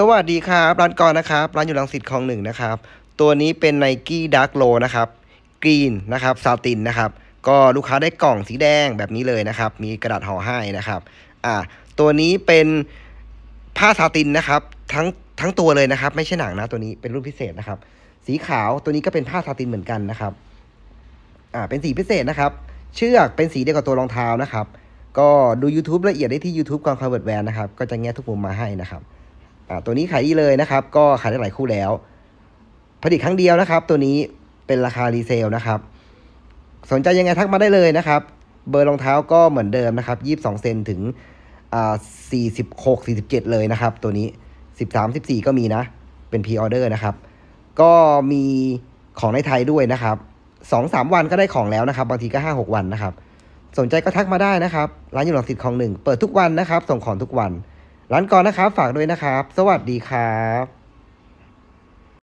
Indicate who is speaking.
Speaker 1: สวัสดีครับ ร้านกอนะครับร้านอยู่ลังสิตคลองหนึ่งนะครับตัวนี้เป็นไนกี้ดักโลนะครับกรีนนะครับซาตินนะครับ ก็ลูกค้าได้กล่องสีแดงแบบนี้เลยนะครับมีกระดาษห่อให้นะครับอ่าตัวนี้เป็นผ้าซาตินนะครับทั้งทั้งตัวเลยนะครับ ไม่ใช่หนังนะตัวนี้เป็นรุ่นพิเศษนะครับ สีขาวตัวนี้ก็เป็นผ้าซาตินเหมือนกันนะครับอ่าเป็นสีพิเศษนะครับ เชือกเป็นสีเดียวกับตัวรองเท้านะครับ ก็ดู YouTube ละเอียดได้ที่ YouTube กองคาร์เวิร์ดแวนนะครับก็จะแง่ทุกมุมมาให้นะครับตัวนี้ขายดีเลยนะครับ ก็ขายได้หลายคู่แล้ว ผลิตครั้งเดียวนะครับ ตัวนี้เป็นราคารีเซลนะครับ สนใจยังไงทักมาได้เลยนะครับ เบอร์รองเท้าก็เหมือนเดิมนะครับ ยี่สิบองเซนถึงอ่าสี่สิบหกสี่สิบเจ็ดเลยนะครับ ตัวนี้สิบสามสิบสี่ก็มีนะ เป็นพรีออเดอร์นะครับ ก็มีของในไทยด้วยนะครับสองสามวันก็ได้ของแล้วนะครับ บางทีก็ห้าหกวันนะครับ สนใจก็ทักมาได้นะครับ ร้านอยู่หลังสิทธิ์ของหนึ่ง เปิดทุกวันนะครับ ส่งของทุกวันร้านก่อนนะครับ ฝากด้วยนะครับ สวัสดีครับ